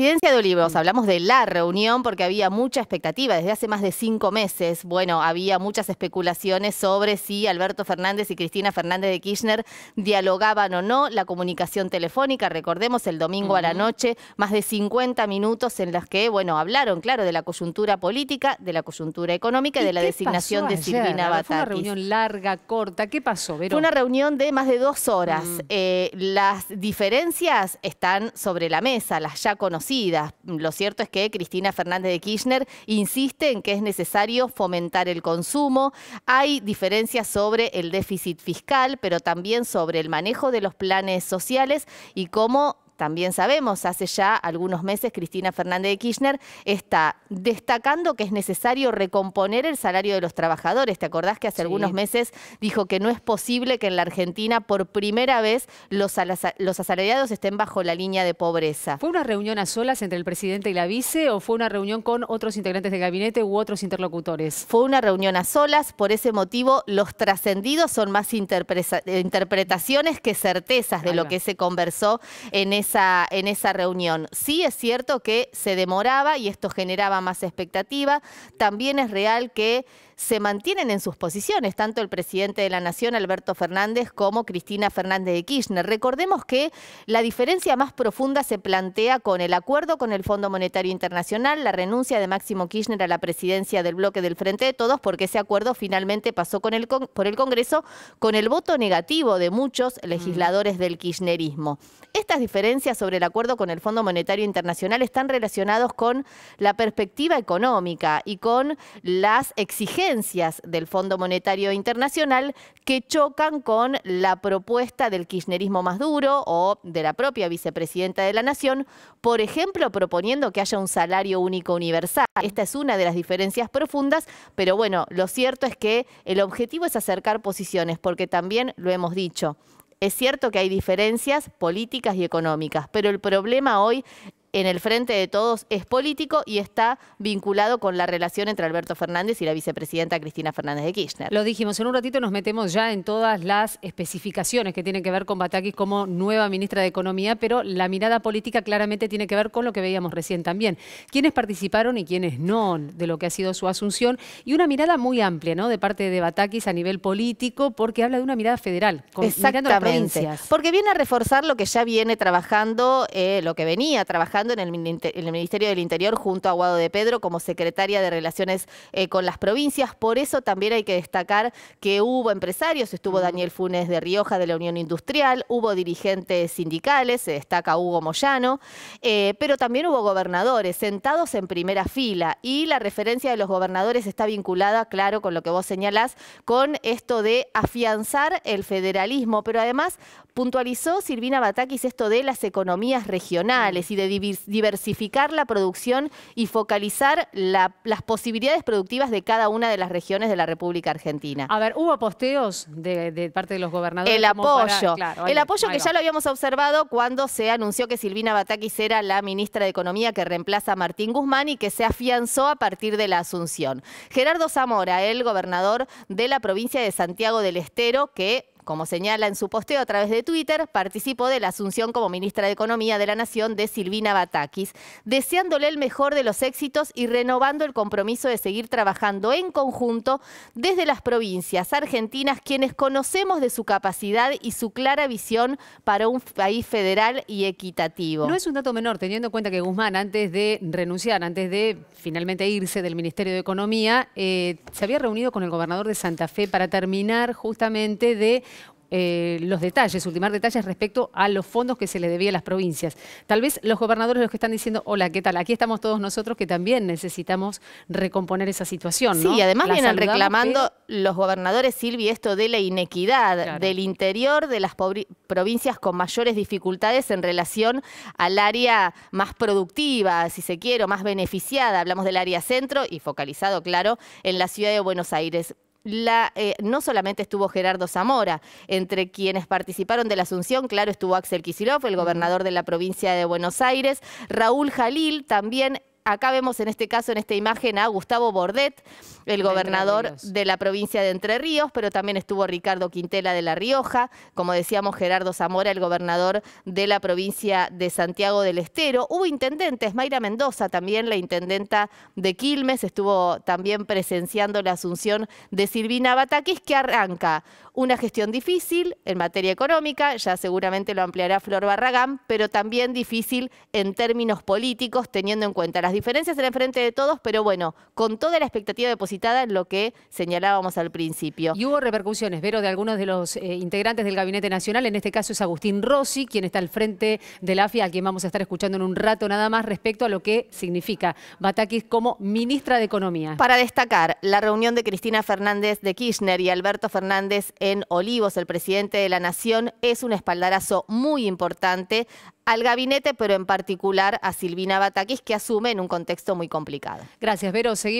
Presidencia de Olivos, mm. hablamos de la reunión porque había mucha expectativa desde hace más de cinco meses. Bueno, había muchas especulaciones sobre si Alberto Fernández y Cristina Fernández de Kirchner dialogaban o no. La comunicación telefónica, recordemos, el domingo a la noche, más de 50 minutos en las que, bueno, hablaron, claro, de la coyuntura política, de la coyuntura económica y de la designación de Silvina Batalla. Fue una reunión larga, corta. ¿Qué pasó, Verón? Fue una reunión de más de dos horas. Mm. Eh, las diferencias están sobre la mesa, las ya conocidas lo cierto es que Cristina Fernández de Kirchner insiste en que es necesario fomentar el consumo. Hay diferencias sobre el déficit fiscal, pero también sobre el manejo de los planes sociales y cómo también sabemos, hace ya algunos meses Cristina Fernández de Kirchner está destacando que es necesario recomponer el salario de los trabajadores. ¿Te acordás que hace algunos meses dijo que no es posible que en la Argentina por primera vez los, los asalariados estén bajo la línea de pobreza? ¿Fue una reunión a solas entre el presidente y la vice o fue una reunión con otros integrantes de gabinete u otros interlocutores? Fue una reunión a solas, por ese motivo los trascendidos son más eh, interpretaciones que certezas de lo que se conversó en ese en esa reunión. Sí es cierto que se demoraba y esto generaba más expectativa. También es real que se mantienen en sus posiciones, tanto el presidente de la Nación, Alberto Fernández, como Cristina Fernández de Kirchner. Recordemos que la diferencia más profunda se plantea con el acuerdo con el Fondo Monetario Internacional, la renuncia de Máximo Kirchner a la presidencia del bloque del Frente de Todos, porque ese acuerdo finalmente pasó con el por el Congreso con el voto negativo de muchos mm. legisladores del kirchnerismo. Estas diferencias sobre el acuerdo con el Fondo Monetario Internacional están relacionados con la perspectiva económica y con las exigencias del Fondo Monetario Internacional que chocan con la propuesta del kirchnerismo más duro o de la propia vicepresidenta de la Nación, por ejemplo, proponiendo que haya un salario único universal. Esta es una de las diferencias profundas, pero bueno, lo cierto es que el objetivo es acercar posiciones, porque también lo hemos dicho. Es cierto que hay diferencias políticas y económicas, pero el problema hoy en el frente de todos es político y está vinculado con la relación entre Alberto Fernández y la vicepresidenta Cristina Fernández de Kirchner. Lo dijimos, en un ratito nos metemos ya en todas las especificaciones que tienen que ver con Batakis como nueva ministra de Economía, pero la mirada política claramente tiene que ver con lo que veíamos recién también. Quiénes participaron y quiénes no de lo que ha sido su asunción y una mirada muy amplia ¿no? de parte de Batakis a nivel político porque habla de una mirada federal, con, provincias. porque viene a reforzar lo que ya viene trabajando, eh, lo que venía trabajando en el, Ministerio del Interior junto a Guado de Pedro como secretaria de Relaciones eh, con las Provincias. Por eso también hay que destacar que hubo empresarios, estuvo Daniel Funes de Rioja de la Unión Industrial, hubo dirigentes sindicales, se destaca Hugo Moyano, eh, pero también hubo gobernadores sentados en primera fila y la referencia de los gobernadores está vinculada, claro, con lo que vos señalás, con esto de afianzar el federalismo, pero además puntualizó Silvina Batakis esto de las economías regionales y de dividir diversificar la producción y focalizar las posibilidades productivas de cada una de las regiones de la República Argentina. A ver, hubo posteos de, parte de los gobernadores. El apoyo. claro, el apoyo que ya lo habíamos observado cuando se anunció que Silvina Batakis era la ministra de Economía que reemplaza a Martín Guzmán y que se afianzó a partir de la asunción. Gerardo Zamora, el gobernador de la provincia de Santiago del Estero, que como señala en su posteo a través de Twitter, participó de la asunción como ministra de Economía de la Nación de Silvina Batakis, deseándole el mejor de los éxitos y renovando el compromiso de seguir trabajando en conjunto desde las provincias argentinas, quienes conocemos de su capacidad y su clara visión para un país federal y equitativo. No es un dato menor, teniendo en cuenta que Guzmán, antes de renunciar, antes de finalmente irse del Ministerio de Economía, eh, se había reunido con el gobernador de Santa Fe para terminar justamente de eh, los detalles, ultimar detalles respecto a los fondos que se le debía a las provincias. Tal vez los gobernadores los que están diciendo, hola, ¿qué tal? Aquí estamos todos nosotros que también necesitamos recomponer esa situación. ¿no? Sí, además vienen reclamando los gobernadores, Silvi, esto de la inequidad del interior de las provincias con mayores dificultades en relación al área más productiva, si se quiere, o más beneficiada. Hablamos del área centro y focalizado, claro, en la ciudad de Buenos Aires la, eh, no solamente estuvo Gerardo Zamora, entre quienes participaron de la Asunción, claro, estuvo Axel Kisilov, el gobernador de la provincia de Buenos Aires, Raúl Jalil, también acá vemos en este caso, en esta imagen, a Gustavo Bordet, el gobernador de, la provincia de Entre Ríos, pero también estuvo Ricardo Quintela de La Rioja, como decíamos Gerardo Zamora, el gobernador de la provincia de Santiago del Estero. Hubo intendentes, Mayra Mendoza también, la intendenta de Quilmes, estuvo también presenciando la asunción de Silvina Batakis, que arranca una gestión difícil en materia económica, ya seguramente lo ampliará Flor Barragán, pero también difícil en términos políticos, teniendo en cuenta las diferencias en el frente de todos, pero bueno, con toda la expectativa de posibilidades en lo que señalábamos al principio. Y hubo repercusiones, Vero, de algunos de los eh, integrantes del Gabinete Nacional, en este caso es Agustín Rossi, quien está al frente de la Fia, a quien vamos a estar escuchando en un rato nada más respecto a lo que significa Batakis como ministra de Economía. Para destacar, la reunión de Cristina Fernández de Kirchner y Alberto Fernández en Olivos, el presidente de la Nación, es un espaldarazo muy importante al gabinete, pero en particular a Silvina Batakis, que asume en un contexto muy complicado. Gracias, Vero. Seguimos.